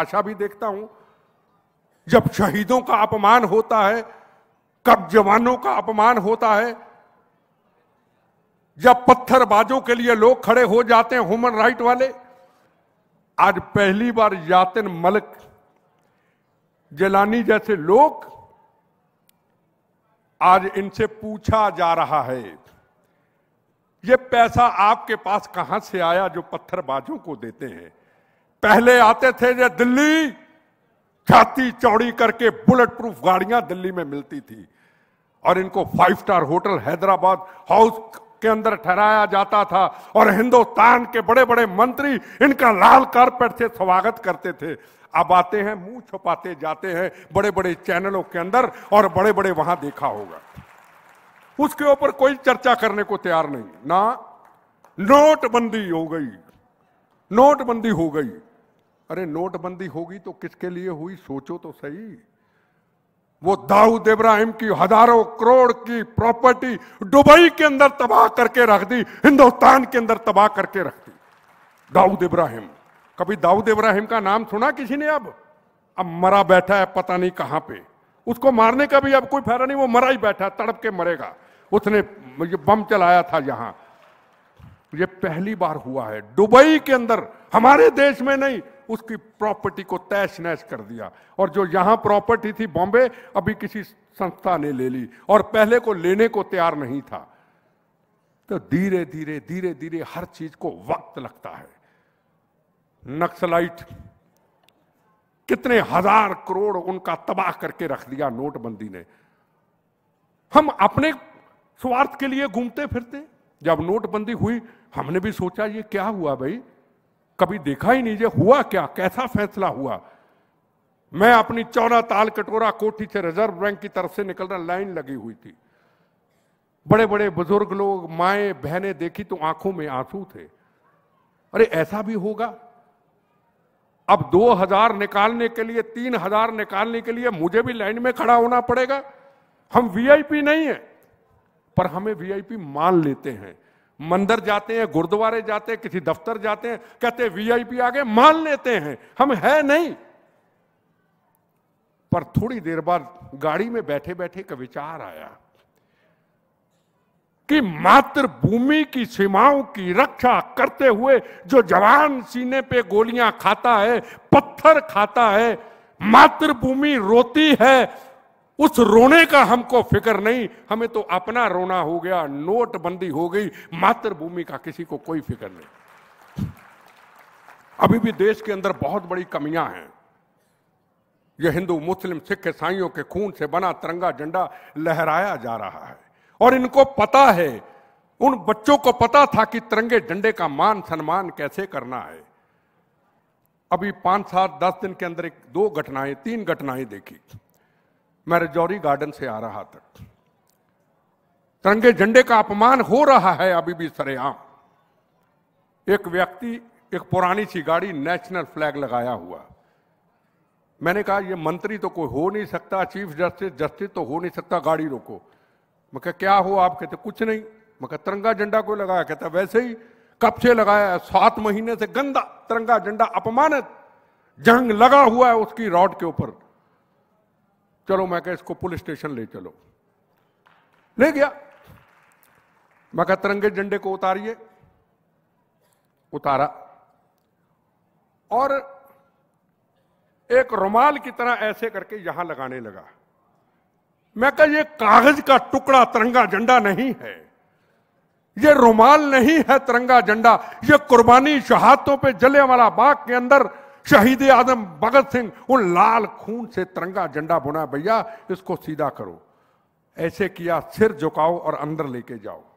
आशा भी देखता हूं जब शहीदों का अपमान होता है कब जवानों का अपमान होता है जब पत्थरबाजों के लिए लोग खड़े हो जाते हैं ह्यूमन राइट वाले आज पहली बार यातिन मलिक जलानी जैसे लोग आज इनसे पूछा जा रहा है ये पैसा आपके पास कहां से आया जो पत्थरबाजों को देते हैं पहले आते थे जो दिल्ली छाती चौड़ी करके बुलेट प्रूफ गाड़ियां दिल्ली में मिलती थी और इनको five star hotel Hyderabad house के अंदर ठहराया जाता था और हिंदुस्तान के बड़े बड़े मंत्री इनका लाल कारपेट से स्वागत करते थे अब आते हैं मुंह छुपाते जाते हैं बड़े बड़े चैनलों के अंदर और बड़े बड़े वहां देखा होगा उसके ऊपर कोई चर्चा करने को तैयार नहीं ना नोटबंदी हो गई नोटबंदी हो गई अरे नोटबंदी होगी तो किसके लिए हुई सोचो तो सही वो दाऊद इब्राहिम की हजारों करोड़ की प्रॉपर्टी दुबई के अंदर तबाह करके रख दी हिंदुस्तान के अंदर तबाह करके रख दी दाऊद इब्राहिम कभी दाऊद इब्राहिम का नाम सुना किसी ने अब अब मरा बैठा है पता नहीं कहां पे उसको मारने का भी अब कोई फायदा नहीं वो मरा ही बैठा है तड़प के मरेगा उसने ये बम चलाया था यहां ये पहली बार हुआ है दुबई के अंदर हमारे देश में नहीं उसकी प्रॉपर्टी को तैश नैश कर दिया और जो यहाँ प्रॉपर्टी थी बॉम्बे अभी किसी संस्था ने ले ली और पहले को लेने को तैयार नहीं था तो धीरे धीरे धीरे धीरे हर चीज को वक्त लगता है नक्सलाइट कितने हजार करोड़ उनका तबाह करके रख दिया नोटबंदी ने हम अपने स्वार्थ के लिए घूमते फिरते जब नोटबंदी हुई हमने भी सोचा ये क्या हुआ भाई कभी देखा ही नहीं जे हुआ क्या कैसा फैसला हुआ मैं अपनी चौरा ताल कटोरा कोठी से रिजर्व बैंक की तरफ से निकल रहा लाइन लगी हुई थी बड़े बड़े बुजुर्ग लोग माए बहने देखी तो आंखों में आंसू थे अरे ऐसा भी होगा अब दो हजार निकालने के लिए तीन हजार निकालने के लिए मुझे भी लाइन में खड़ा होना पड़ेगा हम वीआईपी नहीं है पर हमें वीआईपी मान लेते हैं मंदिर जाते हैं गुरुद्वारे जाते हैं किसी दफ्तर जाते हैं कहते वीआईपी पी आगे मान लेते हैं हम है नहीं पर थोड़ी देर बाद गाड़ी में बैठे बैठे का विचार आया कि मातृभूमि की सीमाओं की रक्षा करते हुए जो जवान सीने पे गोलियां खाता है पत्थर खाता है मातृभूमि रोती है उस रोने का हमको फिक्र नहीं हमें तो अपना रोना हो गया नोटबंदी हो गई मातृभूमि का किसी को कोई फिक्र नहीं अभी भी देश के अंदर बहुत बड़ी कमियां हैं यह हिंदू मुस्लिम सिख ईसाइयों के खून से बना तिरंगा झंडा लहराया जा रहा है और इनको पता है उन बच्चों को पता था कि तिरंगे झंडे का मान सम्मान कैसे करना है अभी पांच सात दस दिन के अंदर एक दो घटनाएं तीन घटनाएं देखी मैं रजौरी गार्डन से आ रहा था तिरंगे झंडे का अपमान हो रहा है अभी भी सरेआम एक व्यक्ति एक पुरानी सी गाड़ी नेशनल फ्लैग लगाया हुआ मैंने कहा ये मंत्री तो कोई हो नहीं सकता चीफ जस्टिस जस्टिस तो हो नहीं सकता गाड़ी रोको मैं कहा क्या हो आप कहते कुछ नहीं मैं कहा तिरंगा झंडा को लगाया कहता वैसे ही कब से लगाया सात महीने से गंदा तिरंगा झंडा अपमानित जंग लगा हुआ है उसकी रॉड के ऊपर चलो मैं कह इसको पुलिस स्टेशन ले चलो ले गया मैं कह तिरंगे झंडे को उतारिए उतारा और एक रुमाल की तरह ऐसे करके यहां लगाने लगा मैं कह ये कागज का टुकड़ा तिरंगा झंडा नहीं है ये रुमाल नहीं है तिरंगा झंडा ये कुर्बानी शहादतों पे जले वाला बाग के अंदर शहीद आजम भगत सिंह उन लाल खून से तिरंगा झंडा बुना भैया इसको सीधा करो ऐसे किया सिर झुकाओ और अंदर लेके जाओ